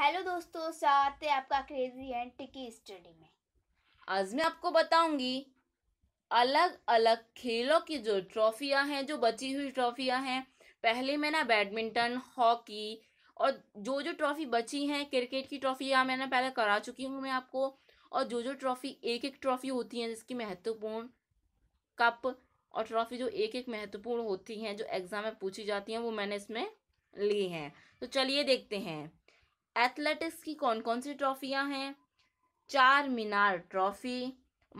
hello दोस्तों स्वागत है आपका क्रेजी एंड टिकी स्टडी में आज मैं आपको बताऊंगी अलग अलग खेलों की जो ट्रॉफियां हैं जो बची हुई ट्रॉफियां हैं पहले मैं ना बैडमिंटन हॉकी और जो जो ट्रॉफी बची हैं क्रिकेट की ट्रॉफियाँ मैंने पहले करा चुकी हूँ मैं आपको और जो जो ट्रॉफी एक एक ट्रॉफी होती हैं जिसकी महत्वपूर्ण कप और ट्रॉफी जो एक एक महत्वपूर्ण होती हैं जो एग्ज़ाम में पूछी जाती हैं वो मैंने इसमें ली हैं तो चलिए देखते हैं एथलेटिक्स की कौन कौन सी ट्रॉफियां हैं चार मीनार ट्रॉफी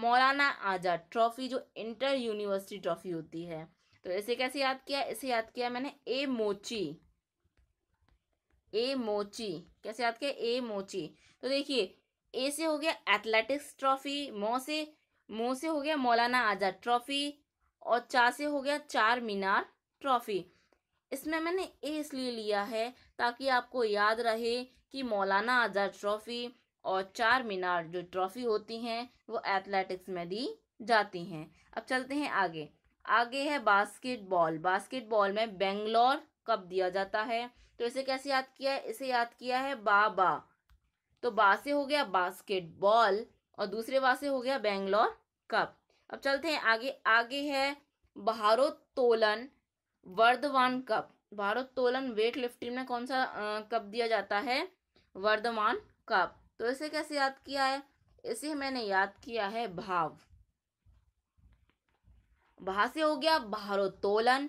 मौलाना आज़ाद ट्रॉफी जो इंटर यूनिवर्सिटी ट्रॉफी होती है तो इसे कैसे याद किया इसे याद किया मैंने ए मोची ए मोची कैसे याद किया ए मोची तो देखिए ए से हो गया एथलेटिक्स ट्रॉफी मो से मो से हो गया मौलाना आज़ाद ट्रॉफी और चा से हो गया चार मीनार ट्रॉफी इसमें मैंने ए इसलिए लिया है ताकि आपको याद रहे कि मौलाना आज़ाद ट्रॉफ़ी और चार मीनार जो ट्रॉफ़ी होती हैं वो एथलेटिक्स में दी जाती हैं अब चलते हैं आगे आगे है बास्केटबॉल बास्केटबॉल में बेंगलोर कप दिया जाता है तो इसे कैसे याद किया है इसे याद किया है बाबा तो बा से हो गया बास्केटबॉल और दूसरे बा से हो गया बेंगलोर कप अब चलते हैं आगे आगे है बहारोत्तोलन वर्धमान कप भारोत्तोलन वेट लिफ्टिंग में कौन सा कप दिया जाता है वर्धमान कप तो इसे कैसे याद किया है इसे मैंने याद किया है भाव भाव से हो गया भारोत्तोलन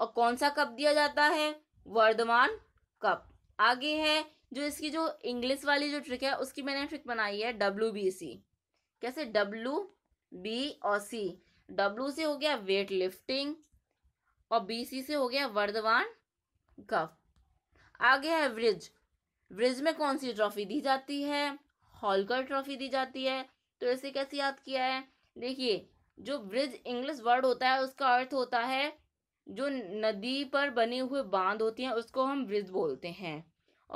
और कौन सा कप दिया जाता है वर्धमान कप आगे है जो इसकी जो इंग्लिश वाली जो ट्रिक है उसकी मैंने ट्रिक बनाई है डब्ल्यू बी सी कैसे डब्ल्यू बी और सी डब्ल्यू से हो गया वेट लिफ्टिंग और बीसी से हो गया वर्धमान कप आगे है ब्रिज ब्रिज में कौन सी ट्रॉफी दी जाती है हॉलकर ट्रॉफी दी जाती है तो इसे कैसे याद किया है देखिए जो ब्रिज इंग्लिश वर्ड होता है उसका अर्थ होता है जो नदी पर बने हुए बांध होती हैं उसको हम ब्रिज बोलते हैं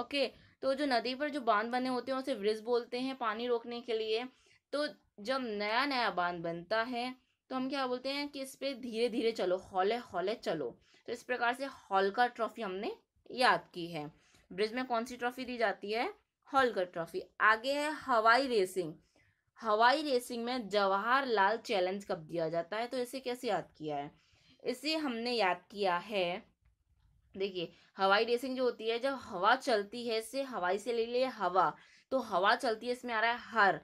ओके तो जो नदी पर जो बांध बने होते हैं उसे ब्रिज बोलते हैं पानी रोकने के लिए तो जब नया नया बांध बनता है तो हम क्या बोलते हैं कि इस पर धीरे धीरे चलो हौले हौले चलो तो इस प्रकार से हॉलकर ट्रॉफी हमने याद की है ब्रिज में कौन सी ट्रॉफी दी जाती है हॉलकर ट्रॉफी आगे है हवाई रेसिंग हवाई रेसिंग में जवाहरलाल चैलेंज कब दिया जाता है तो इसे कैसे याद किया है इसे हमने याद किया है देखिए हवाई रेसिंग जो होती है जब हवा चलती है इससे हवाई से ले लिए हवा तो हवा चलती है इसमें आ रहा है हर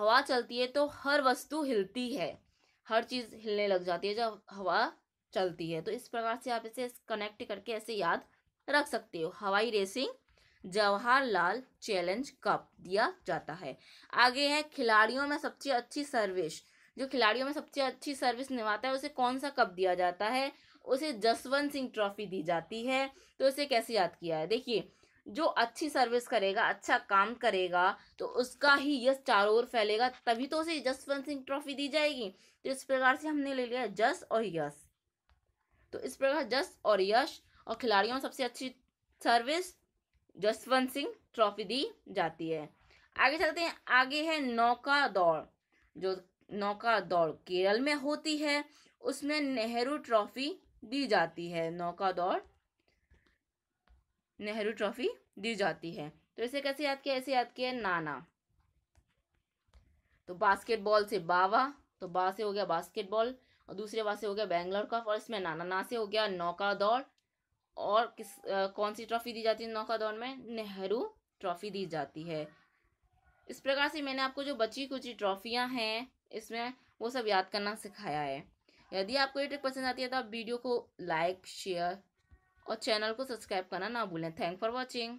हवा चलती है तो हर वस्तु हिलती है हर चीज़ हिलने लग जाती है जब हवा चलती है तो इस प्रकार से आप इसे कनेक्ट करके ऐसे याद रख सकते हो हवाई रेसिंग जवाहरलाल चैलेंज कप दिया जाता है आगे है खिलाड़ियों में सबसे अच्छी सर्विस जो खिलाड़ियों में सबसे अच्छी सर्विस निभाता है उसे कौन सा कप दिया जाता है उसे जसवंत सिंह ट्रॉफी दी जाती है तो इसे कैसे याद किया है देखिए जो अच्छी सर्विस करेगा अच्छा काम करेगा तो उसका ही यश चारों ओर फैलेगा तभी तो उसे जसवंत सिंह ट्रॉफी दी जाएगी तो इस प्रकार से हमने ले लिया जस और यश तो इस प्रकार जस और यश और खिलाड़ियों सबसे अच्छी सर्विस जसवंत सिंह ट्रॉफी दी जाती है आगे चलते हैं आगे है नौका दौड़ जो नौका दौड़ केरल में होती है उसमें नेहरू ट्रॉफी दी जाती है नौका दौड़ नेहरू ट्रॉफी दी जाती है तो इसे कैसे याद किया ऐसे याद किया नाना तो बास्केटबॉल से बावा तो बा से हो गया बास्केटबॉल और दूसरे बा से हो गया बैंगलोर का और इसमें नाना ना से हो गया नौका दौड़ और किस आ, कौन सी ट्रॉफी दी जाती है नौका दौड़ में नेहरू ट्रॉफी दी जाती है इस प्रकार से मैंने आपको जो बची कुची ट्रॉफियां हैं इसमें वो सब याद करना सिखाया है यदि आपको ये ट्रिक पसंद आती है तो आप वीडियो को लाइक शेयर और चैनल को सब्सक्राइब करना ना भूलें थैंक फॉर वॉचिंग